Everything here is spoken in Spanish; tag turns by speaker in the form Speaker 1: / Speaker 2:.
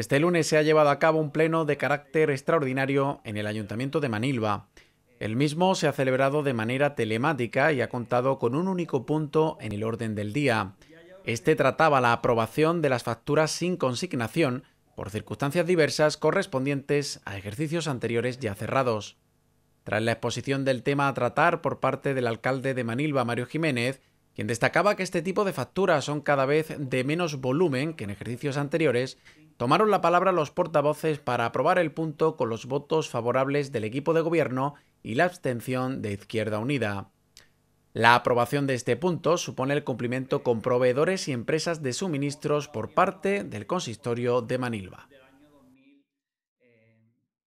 Speaker 1: Este lunes se ha llevado a cabo un pleno de carácter extraordinario en el Ayuntamiento de Manilva. El mismo se ha celebrado de manera telemática y ha contado con un único punto en el orden del día. Este trataba la aprobación de las facturas sin consignación por circunstancias diversas correspondientes a ejercicios anteriores ya cerrados. Tras la exposición del tema a tratar por parte del alcalde de Manilva, Mario Jiménez, quien destacaba que este tipo de facturas son cada vez de menos volumen que en ejercicios anteriores tomaron la palabra los portavoces para aprobar el punto con los votos favorables del equipo de gobierno y la abstención de Izquierda Unida. La aprobación de este punto supone el cumplimiento con proveedores y empresas de suministros por parte del consistorio de Manilva.